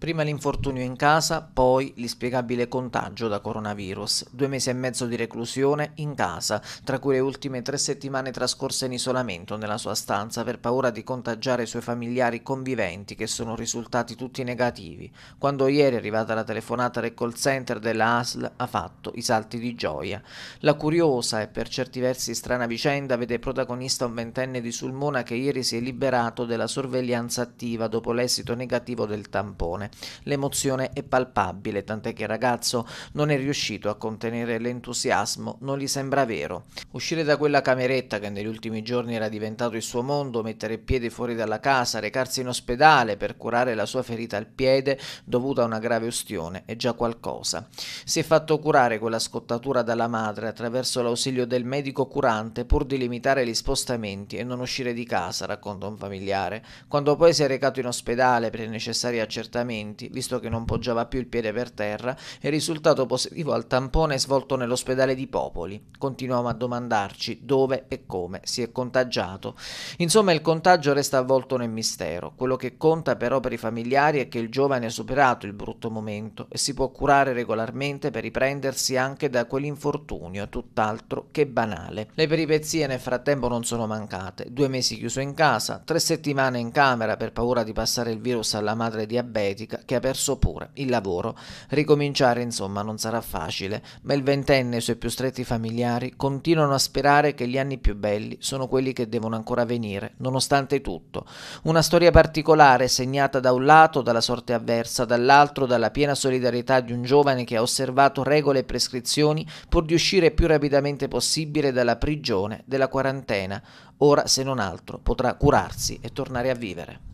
Prima l'infortunio in casa, poi l'inspiegabile contagio da coronavirus. Due mesi e mezzo di reclusione in casa, tra cui le ultime tre settimane trascorse in isolamento nella sua stanza per paura di contagiare i suoi familiari conviventi che sono risultati tutti negativi. Quando ieri è arrivata la telefonata del call center della ASL ha fatto i salti di gioia. La curiosa e per certi versi strana vicenda vede protagonista un ventenne di Sulmona che ieri si è liberato della sorveglianza attiva dopo l'esito negativo del tampone. L'emozione è palpabile, tant'è che il ragazzo non è riuscito a contenere l'entusiasmo, non gli sembra vero. Uscire da quella cameretta che negli ultimi giorni era diventato il suo mondo, mettere piede fuori dalla casa, recarsi in ospedale per curare la sua ferita al piede dovuta a una grave ustione è già qualcosa. Si è fatto curare quella scottatura dalla madre attraverso l'ausilio del medico curante pur di limitare gli spostamenti e non uscire di casa, racconta un familiare. Quando poi si è recato in ospedale per i necessari accertamenti, allenamenti, visto che non poggiava più il piede per terra, e risultato positivo al tampone svolto nell'ospedale di Popoli. Continuiamo a domandarci dove e come si è contagiato. Insomma, il contagio resta avvolto nel mistero. Quello che conta però per i familiari è che il giovane ha superato il brutto momento e si può curare regolarmente per riprendersi anche da quell'infortunio, tutt'altro che banale. Le peripezie nel frattempo non sono mancate. Due mesi chiuso in casa, tre settimane in camera per paura di passare il virus alla madre diabetica pubblica che ha perso pure il lavoro. Ricominciare insomma non sarà facile, ma il ventenne e i suoi più stretti familiari continuano a sperare che gli anni più belli sono quelli che devono ancora venire, nonostante tutto. Una storia particolare segnata da un lato dalla sorte avversa, dall'altro dalla piena solidarietà di un giovane che ha osservato regole e prescrizioni pur di uscire più rapidamente possibile dalla prigione della quarantena. Ora, se non altro, potrà curarsi e tornare a vivere.